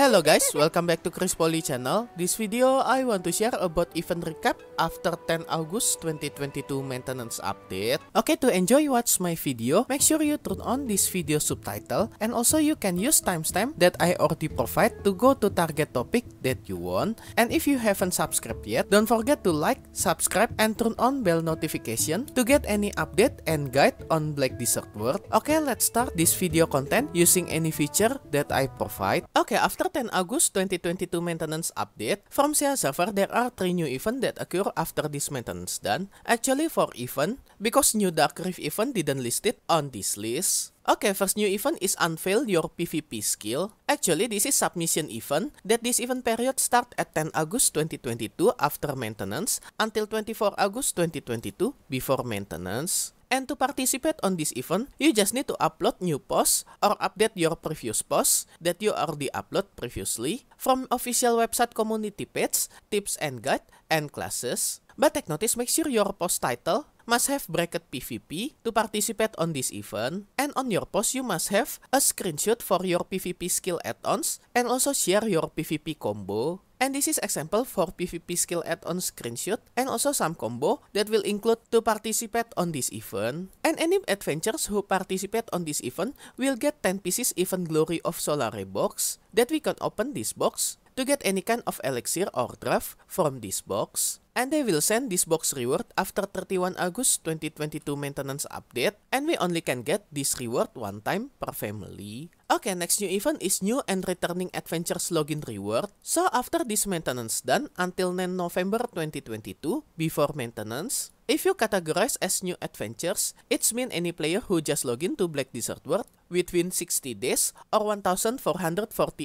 Hello guys, welcome back to Chris Poly channel. This video I want to share about event recap after 10 August 2022 maintenance update. Okay, to enjoy watch my video, make sure you turn on this video subtitle and also you can use timestamp that I already provide to go to target topic that you want. And if you haven't subscribed yet, don't forget to like, subscribe and turn on bell notification to get any update and guide on Black Desert World. Okay, let's start this video content using any feature that I provide. Okay, after 10 August 2022 maintenance update, from Server. there are 3 new event that occur after this maintenance done. Actually 4 event, because new Dark event didn't list it on this list. Okay, first new event is unveil your PvP skill. Actually, this is submission event that this event period start at 10 August 2022 after maintenance until 24 August 2022 before maintenance. And to participate on this event, you just need to upload new posts or update your previous posts that you already upload previously from official website community page, tips and guide, and classes. But take notice, make sure your post title must have bracket PVP to participate on this event, and on your post you must have a screenshot for your PVP skill add-ons, and also share your PVP combo. And this is example for PVP skill add-on screenshot and also some combo that will include to participate on this event. And any adventurers who participate on this event will get 10 pieces event glory of Solare box that we can open this box to get any kind of elixir or draft from this box. And they will send this box reward after 31 August 2022 maintenance update and we only can get this reward one time per family. Okay, next new event is new and returning adventures login reward. So after this maintenance done until 9 November 2022, before maintenance, If you categorize as new adventures, it's mean any player who just log to Black Desert World within 60 days or 1440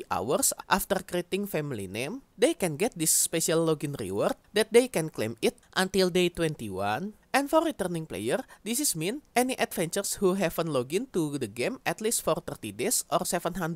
hours after creating family name, they can get this special login reward that they can claim it until day 21. And for returning player, this is mean any adventures who haven't logged in to the game at least for 30 days or 720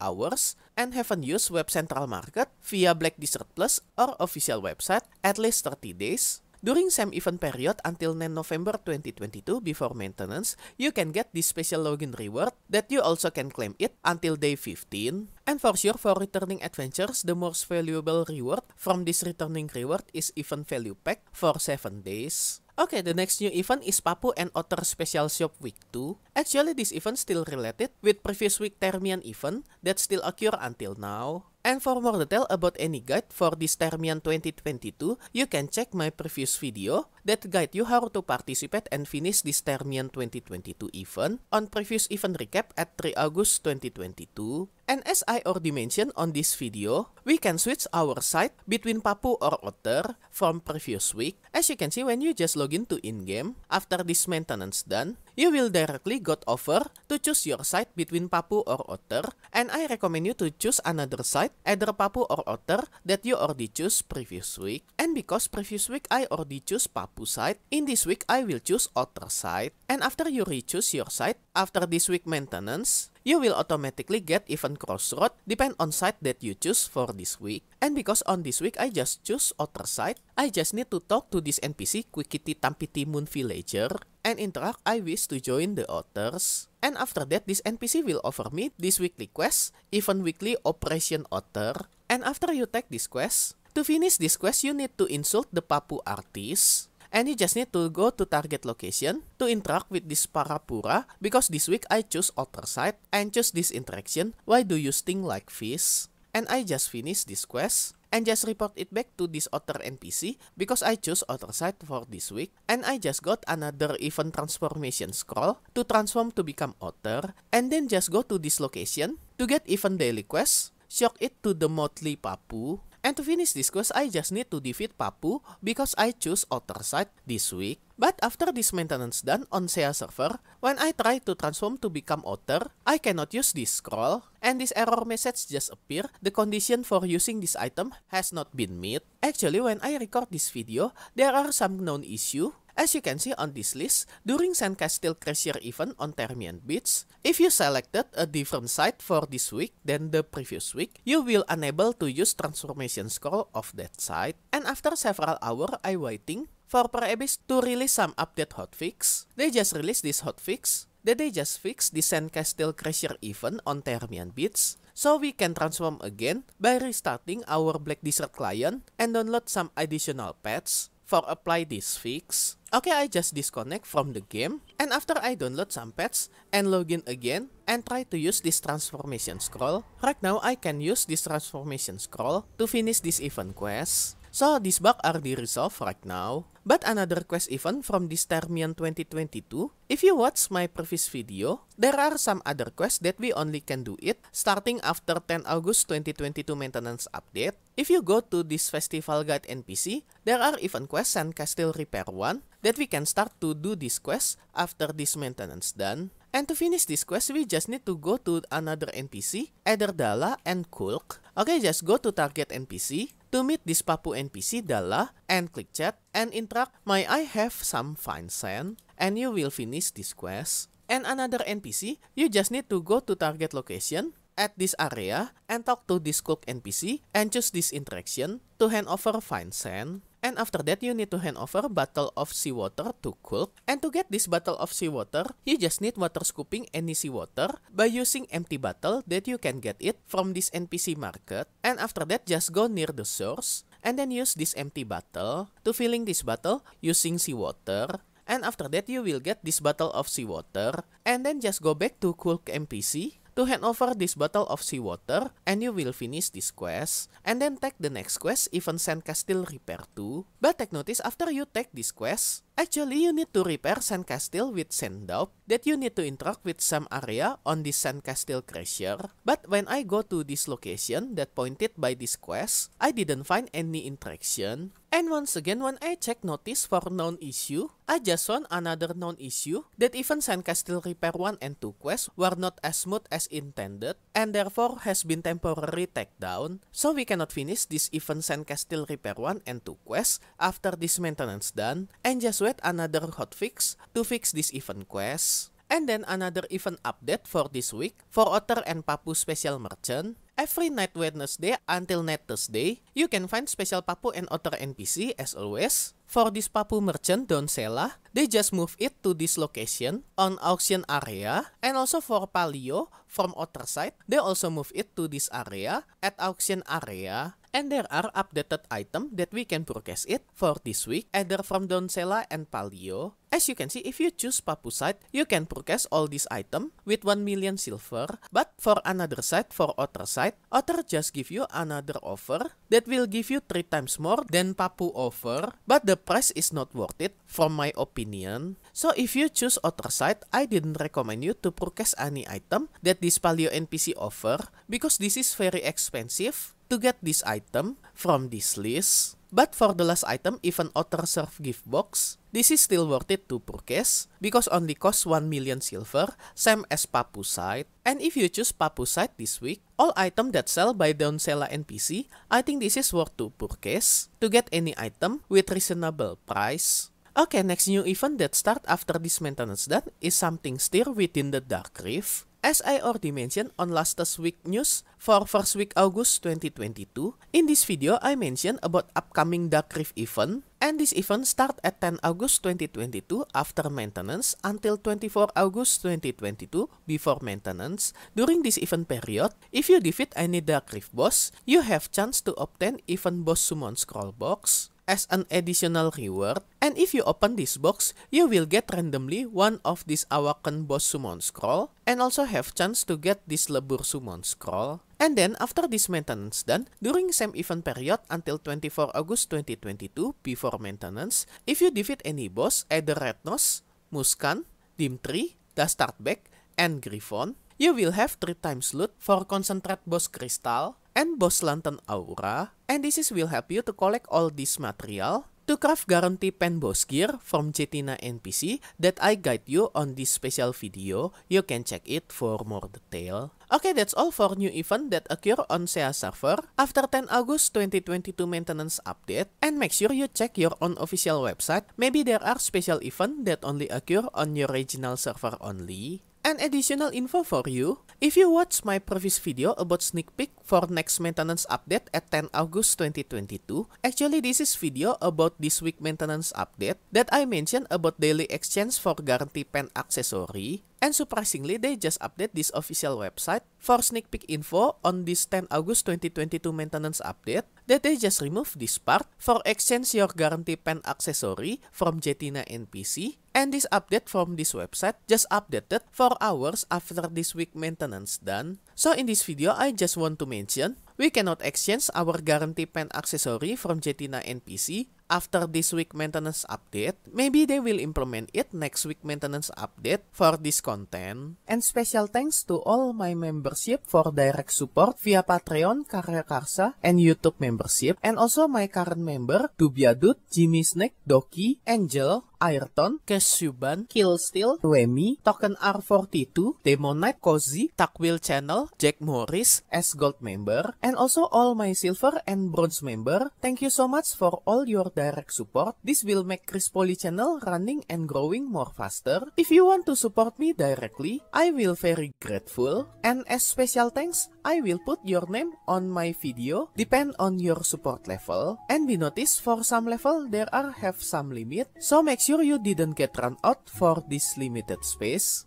hours and haven't used Web Central Market via Black Desert Plus or official website at least 30 days during same event period until 9 November 2022 before maintenance, you can get this special login reward that you also can claim it until day 15. And for sure, for returning adventures, the most valuable reward from this returning reward is event value pack for 7 days. Okay, the next new event is Papu and Otter Special Shop Week 2. Actually, this event still related with previous week Termian event that still occur until now. And for more detail about any guide for this Termian 2022, you can check my previous video that guide you how to participate and finish this Termian 2022 event on previous event recap at 3 August 2022. And as I already mentioned on this video, we can switch our site between Papu or Otter from previous week. As you can see, when you just log in to in-game, after this maintenance done, you will directly got offer to choose your site between Papu or Otter and I recommend you to choose another site either Papu or Otter that you already choose previous week and because previous week I already choose Papu site. In this week, I will choose Otter site. And after you rechoose your site, after this week maintenance, you will automatically get even crossroad depend on site that you choose for this week. And because on this week I just choose Otter site, I just need to talk to this NPC Quickity Tampiti Moon Villager and interact I wish to join the otters. And after that this NPC will offer me this weekly quest, even weekly operation otter. And after you take this quest, to finish this quest you need to insult the Papu artist and you just need to go to target location to interact with this Parapura because this week I choose outer side and choose this interaction, why do you sting like fish? And I just finished this quest and just report it back to this other NPC because I choose other side for this week and I just got another event transformation scroll to transform to become otter and then just go to this location to get event daily quest, shock it to the Motley Papu And to finish this quest, I just need to defeat Papu because I choose outer side this week. But after this maintenance done on Sea server, when I try to transform to become outer, I cannot use this scroll, and this error message just appear, the condition for using this item has not been met. Actually, when I record this video, there are some known issue As you can see on this list, during Sandcastle Crusher event on Termian Beach, if you selected a different site for this week than the previous week, you will unable to use transformation scroll of that site. And after several hour I waiting for Preabyss to release some update hotfix, they just released this hotfix that they just fixed the Sandcastle Crusher event on Termian Beach, so we can transform again by restarting our Black Desert client and download some additional patch. For apply this fix, okay I just disconnect from the game and after I download some pets and login again and try to use this transformation scroll, right now I can use this transformation scroll to finish this event quest. So this bug already resolved right now. But another quest event from this Termian 2022, if you watch my previous video, there are some other quests that we only can do it starting after 10 August 2022 maintenance update. If you go to this festival guide NPC, there are even quests and castle repair one that we can start to do this quest after this maintenance done. And to finish this quest, we just need to go to another NPC, either Dala and Kulk. Okay, just go to target NPC, to meet this Papu NPC Dala, and click chat, and interact, My I have some fine sand? And you will finish this quest. And another NPC, you just need to go to target location, at this area and talk to this cook NPC and choose this interaction to hand over fine sand. And after that, you need to hand over bottle of seawater to cook. And to get this bottle of seawater, you just need water scooping any seawater by using empty bottle that you can get it from this NPC market. And after that, just go near the source and then use this empty bottle to filling this bottle using seawater and after that you will get this bottle of seawater and then just go back to cook NPC to hand over this bottle of seawater and you will finish this quest and then take the next quest even Sandcastle Repair 2. But take notice after you take this quest, actually you need to repair Sandcastle with Sandop that you need to interact with some area on this Sandcastle Crusher. But when I go to this location that pointed by this quest, I didn't find any interaction. And once again, when I check notice for known issue, I just want another known issue that even Sandcastle Repair 1 and 2 quests were not as smooth as intended and therefore has been temporarily down. so we cannot finish this even Sandcastle Repair 1 and 2 quests after this maintenance done and just wait another hotfix to fix this even quest. And then another event update for this week for Otter and Papu Special Merchant Every night Wednesday until next Thursday, you can find special Papu and other NPC as always. For this Papu merchant, don't sell lah. They just move it to this location on auction area. And also for Palio, from other side, they also move it to this area at auction area. and there are updated item that we can purchase it for this week either from Doncella and Palio. As you can see, if you choose Papu site, you can purchase all these item with 1 million silver, but for another site, for other site, Otter just give you another offer that will give you 3 times more than Papu offer, but the price is not worth it from my opinion. So if you choose Otter site, I didn't recommend you to purchase any item that this Palio NPC offer because this is very expensive to get this item from this list. But for the last item, if an Surf serve gift box, this is still worth it to purchase because only costs 1 million silver, same as Papusite. And if you choose Papusite this week, all item that sell by Downsela NPC, I think this is worth to purchase to get any item with reasonable price. Okay, next new event that start after this maintenance done is something still within the Dark Rift. As I already mentioned on last week news for first week August 2022, in this video I mentioned about upcoming Dark Rift event and this event start at 10 August 2022 after maintenance until 24 August 2022 before maintenance. During this event period, if you defeat any Dark Rift boss, you have chance to obtain event boss summon scroll box as an additional reward, and if you open this box, you will get randomly one of this Awaken Boss Summon Scroll, and also have chance to get this Lebur Summon Scroll. And then, after this maintenance done, during same event period until 24 August 2022, before maintenance, if you defeat any boss, either Retnos, Muskan, Dimtri, Dastartback, and Griffon, you will have 3 times loot for Concentrate Boss Crystal and Boss Lantern Aura, and this is will help you to collect all this material to craft guarantee pen boss gear from Jetina NPC that I guide you on this special video. You can check it for more detail. Okay, that's all for new event that occur on SEA server after 10 August 2022 maintenance update and make sure you check your own official website. Maybe there are special event that only occur on your original server only. An additional info for you, if you watch my previous video about sneak peek for next maintenance update at 10 August 2022, actually this is video about this week maintenance update that I mentioned about daily exchange for guarantee pen accessory and surprisingly they just update this official website for sneak peek info on this 10 August 2022 maintenance update that they just remove this part for exchange your guarantee pen accessory from Jetina NPC and this update from this website just updated 4 hours after this week maintenance done. So in this video, I just want to mention, we cannot exchange our guarantee pen accessory from Jetina NPC after this week maintenance update. Maybe they will implement it next week maintenance update for this content. And special thanks to all my membership for direct support via Patreon, Karya Karsa, and YouTube membership. And also my current member, Dubiadut, Jimmy Snake, Doki, Angel, Ayrton, Kesuban, Killsteel, Remy, Token R42, Demonite, Cozy, Takwil Channel, Jack Morris, S Gold member, and also all my Silver and Bronze member. Thank you so much for all your direct support. This will make Chris Poly channel running and growing more faster. If you want to support me directly, I will very grateful. And as special thanks, I will put your name on my video, depend on your support level. And be noticed for some level there are have some limit, so make sure you didn't get run out for this limited space?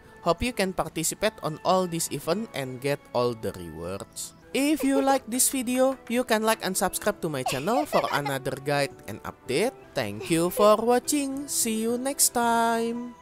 Hope you can participate on all this event and get all the rewards. If you like this video, you can like and subscribe to my channel for another guide and update. Thank you for watching. See you next time.